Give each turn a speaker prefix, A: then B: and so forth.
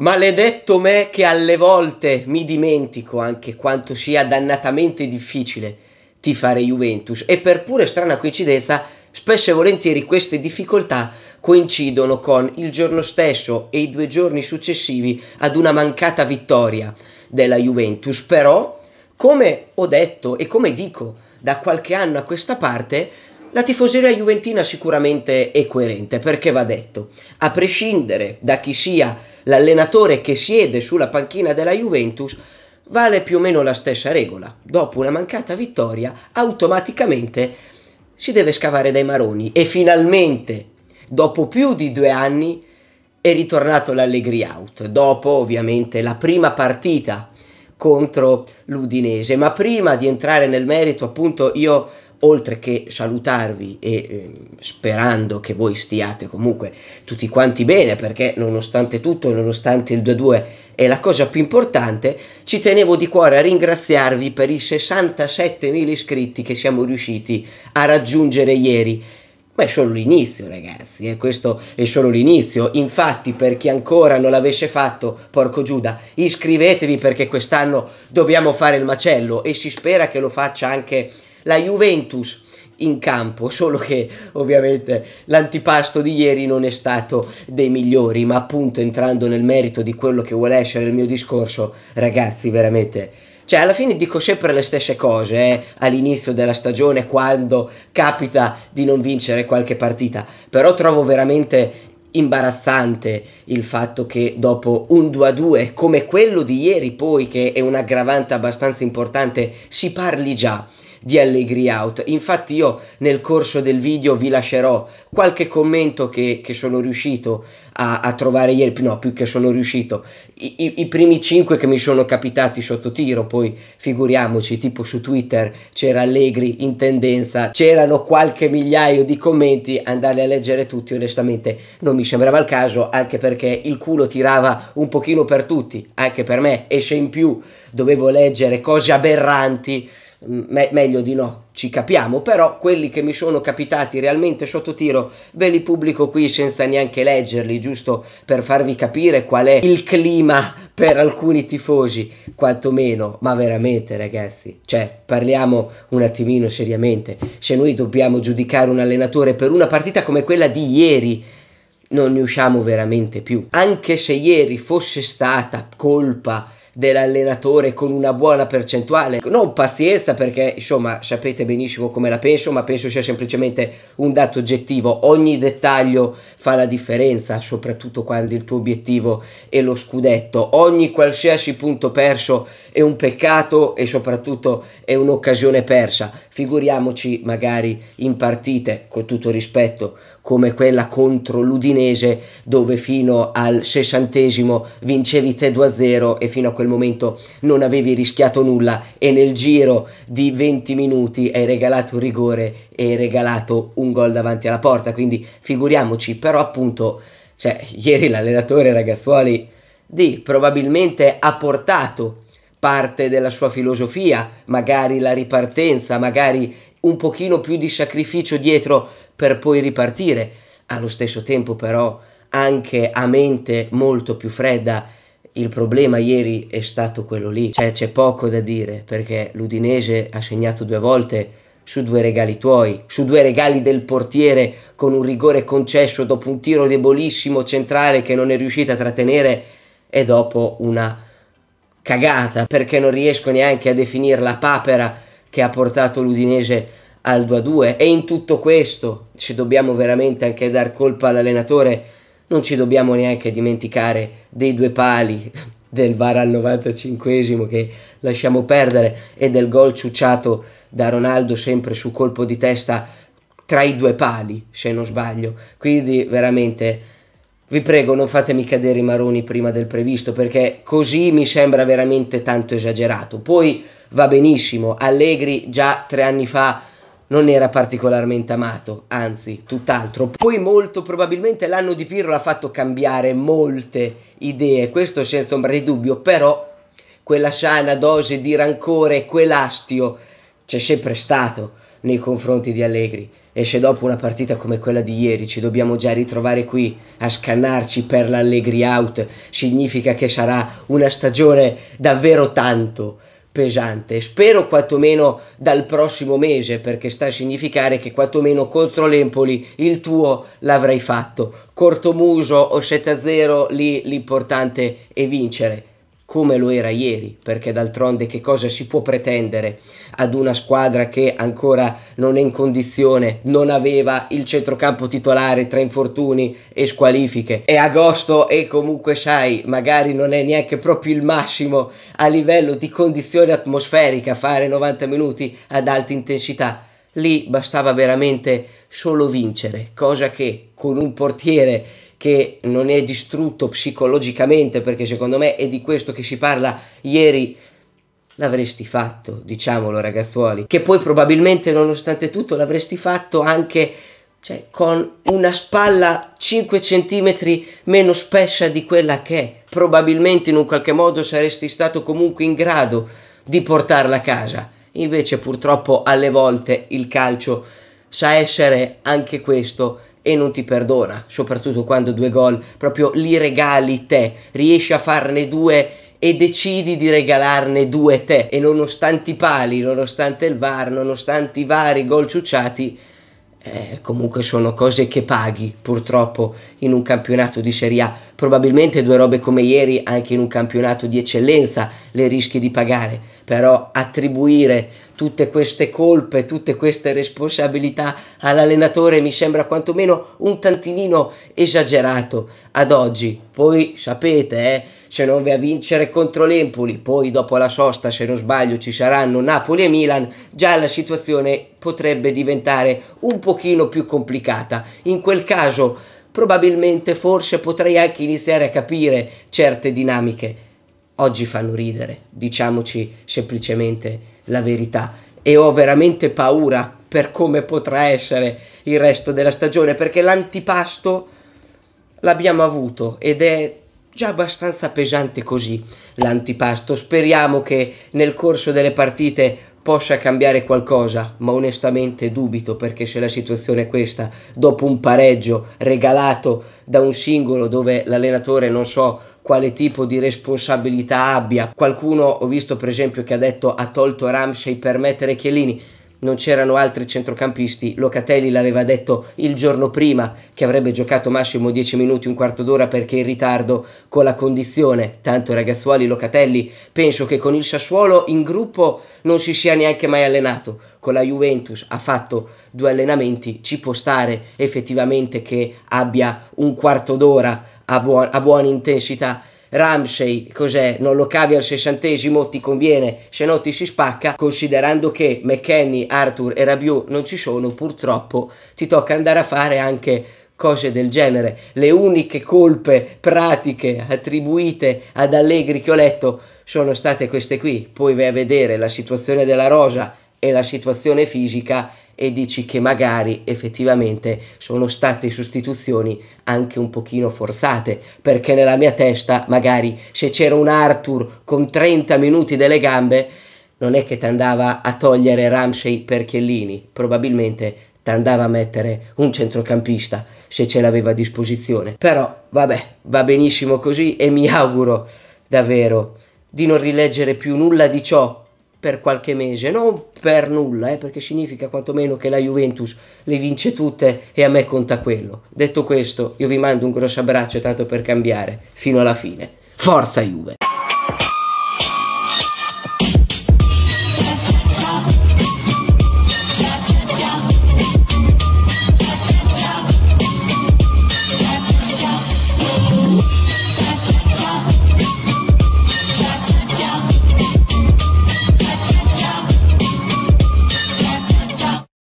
A: Maledetto me che alle volte mi dimentico anche quanto sia dannatamente difficile tifare Juventus e per pure strana coincidenza spesso e volentieri queste difficoltà coincidono con il giorno stesso e i due giorni successivi ad una mancata vittoria della Juventus, però come ho detto e come dico da qualche anno a questa parte la tifoseria juventina sicuramente è coerente, perché va detto, a prescindere da chi sia l'allenatore che siede sulla panchina della Juventus, vale più o meno la stessa regola. Dopo una mancata vittoria, automaticamente si deve scavare dai maroni e finalmente, dopo più di due anni, è ritornato l'Allegri out, dopo ovviamente la prima partita contro l'Udinese. Ma prima di entrare nel merito, appunto, io oltre che salutarvi e eh, sperando che voi stiate comunque tutti quanti bene, perché nonostante tutto, nonostante il 2-2 è la cosa più importante, ci tenevo di cuore a ringraziarvi per i 67.000 iscritti che siamo riusciti a raggiungere ieri. Ma è solo l'inizio, ragazzi, eh? questo è solo l'inizio. Infatti, per chi ancora non l'avesse fatto, porco Giuda, iscrivetevi perché quest'anno dobbiamo fare il macello e si spera che lo faccia anche la Juventus in campo, solo che ovviamente l'antipasto di ieri non è stato dei migliori, ma appunto entrando nel merito di quello che vuole essere il mio discorso, ragazzi, veramente cioè alla fine dico sempre le stesse cose eh, all'inizio della stagione quando capita di non vincere qualche partita, però trovo veramente imbarazzante il fatto che dopo un 2-2 come quello di ieri poi che è un aggravante abbastanza importante si parli già di Allegri Out. Infatti io nel corso del video vi lascerò qualche commento che, che sono riuscito a, a, trovare ieri, no più che sono riuscito, I, i, i primi 5 che mi sono capitati sotto tiro, poi figuriamoci, tipo su Twitter c'era Allegri in tendenza, c'erano qualche migliaio di commenti, andarli a leggere tutti onestamente non mi sembrava il caso, anche perché il culo tirava un pochino per tutti, anche per me, e se in più dovevo leggere cose aberranti, me meglio di no, ci capiamo, però quelli che mi sono capitati realmente sotto tiro ve li pubblico qui senza neanche leggerli, giusto per farvi capire qual è il clima per alcuni tifosi, quantomeno, ma veramente ragazzi, cioè parliamo un attimino seriamente, se noi dobbiamo giudicare un allenatore per una partita come quella di ieri, non ne usciamo veramente più, anche se ieri fosse stata colpa dell'allenatore con una buona percentuale. Non pazienza perché insomma sapete benissimo come la penso ma penso sia semplicemente un dato oggettivo. Ogni dettaglio fa la differenza soprattutto quando il tuo obiettivo è lo scudetto. Ogni qualsiasi punto perso è un peccato e soprattutto è un'occasione persa. Figuriamoci magari in partite con tutto rispetto come quella contro l'Udinese dove fino al sessantesimo vincevi te 2-0 e fino a quel momento non avevi rischiato nulla e nel giro di 20 minuti hai regalato un rigore e hai regalato un gol davanti alla porta, quindi figuriamoci, però appunto, cioè, ieri l'allenatore Ragazzuoli di probabilmente ha portato parte della sua filosofia, magari la ripartenza, magari un pochino più di sacrificio dietro per poi ripartire, allo stesso tempo però anche a mente molto più fredda. Il problema ieri è stato quello lì, cioè c'è poco da dire perché l'Udinese ha segnato due volte su due regali tuoi, su due regali del portiere con un rigore concesso dopo un tiro debolissimo centrale che non è riuscita a trattenere e dopo una cagata perché non riesco neanche a definirla papera che ha portato l'Udinese al 2-2 e in tutto questo ci dobbiamo veramente anche dar colpa all'allenatore, non ci dobbiamo neanche dimenticare dei due pali del VAR al 95 che lasciamo perdere e del gol ciucciato da Ronaldo sempre su colpo di testa tra i due pali, se non sbaglio. Quindi veramente vi prego, non fatemi cadere i maroni prima del previsto, perché così mi sembra veramente tanto esagerato. Poi va benissimo, Allegri già tre anni fa non era particolarmente amato, anzi, tutt'altro. Poi molto probabilmente l'anno di Pirro l'ha fatto cambiare molte idee, questo senza ombra di dubbio, però quella sana dose di rancore, quell'astio c'è sempre stato nei confronti di Allegri esce dopo una partita come quella di ieri, ci dobbiamo già ritrovare qui a scannarci per l'Allegri out, significa che sarà una stagione davvero tanto pesante. Spero quantomeno dal prossimo mese, perché sta a significare che quantomeno contro l'Empoli il tuo l'avrai fatto. Cortomuso o 7-0, lì l'importante è vincere come lo era ieri, perché d'altronde che cosa si può pretendere ad una squadra che ancora non è in condizione, non aveva il centrocampo titolare tra infortuni e squalifiche. È agosto e comunque sai, magari non è neanche proprio il massimo a livello di condizione atmosferica fare 90 minuti ad alta intensità. Lì bastava veramente solo vincere, cosa che con un portiere che non è distrutto psicologicamente, perché secondo me è di questo che si parla ieri l'avresti fatto, diciamolo ragazzuoli, che poi probabilmente nonostante tutto l'avresti fatto anche cioè, con una spalla 5 cm meno spessa di quella che è, probabilmente in un qualche modo saresti stato comunque in grado di portarla a casa. Invece purtroppo alle volte il calcio sa essere anche questo e non ti perdona, soprattutto quando due gol proprio li regali te, riesci a farne due e decidi di regalarne due te e nonostante i pali, nonostante il VAR, nonostante i vari gol ciucciati, eh, comunque sono cose che paghi purtroppo in un campionato di Serie A. Probabilmente due robe come ieri anche in un campionato di eccellenza le rischi di pagare però attribuire tutte queste colpe, tutte queste responsabilità all'allenatore mi sembra quantomeno un tantinino esagerato ad oggi. Poi sapete, eh, se non vai a vincere contro l'Empoli, poi dopo la sosta, se non sbaglio, ci saranno Napoli e Milan, già la situazione potrebbe diventare un pochino più complicata. In quel caso probabilmente forse potrei anche iniziare a capire certe dinamiche oggi fanno ridere, diciamoci semplicemente la verità. E ho veramente paura per come potrà essere il resto della stagione, perché l'antipasto l'abbiamo avuto ed è già abbastanza pesante così l'antipasto. Speriamo che nel corso delle partite possa cambiare qualcosa, ma onestamente dubito perché se la situazione è questa, dopo un pareggio regalato da un singolo dove l'allenatore non so quale tipo di responsabilità abbia. Qualcuno ho visto per esempio che ha detto ha tolto Ramsey per mettere Chiellini non c'erano altri centrocampisti, Locatelli l'aveva detto il giorno prima che avrebbe giocato massimo 10 minuti, un quarto d'ora perché in ritardo con la condizione, tanto Ragazzuoli Locatelli penso che con il Sassuolo in gruppo non si sia neanche mai allenato, con la Juventus ha fatto due allenamenti, ci può stare effettivamente che abbia un quarto d'ora a, buon, a buona intensità Ramsey cos'è? Non lo cavi al sessantesimo, ti conviene, se no ti si spacca, considerando che McKenny, Arthur e Rabiu non ci sono, purtroppo ti tocca andare a fare anche cose del genere. Le uniche colpe pratiche attribuite ad Allegri che ho letto sono state queste qui. Poi vai a vedere la situazione della rosa e la situazione fisica e dici che magari effettivamente sono state sostituzioni anche un pochino forzate, perché nella mia testa magari se c'era un Arthur con 30 minuti delle gambe, non è che ti andava a togliere Ramsey per Chiellini, probabilmente ti andava a mettere un centrocampista se ce l'aveva a disposizione. Però vabbè, va benissimo così e mi auguro davvero di non rileggere più nulla di ciò per qualche mese, non per nulla, eh, perché significa quantomeno che la Juventus le vince tutte e a me conta quello. Detto questo, io vi mando un grosso abbraccio tanto per cambiare, fino alla fine. Forza Juve!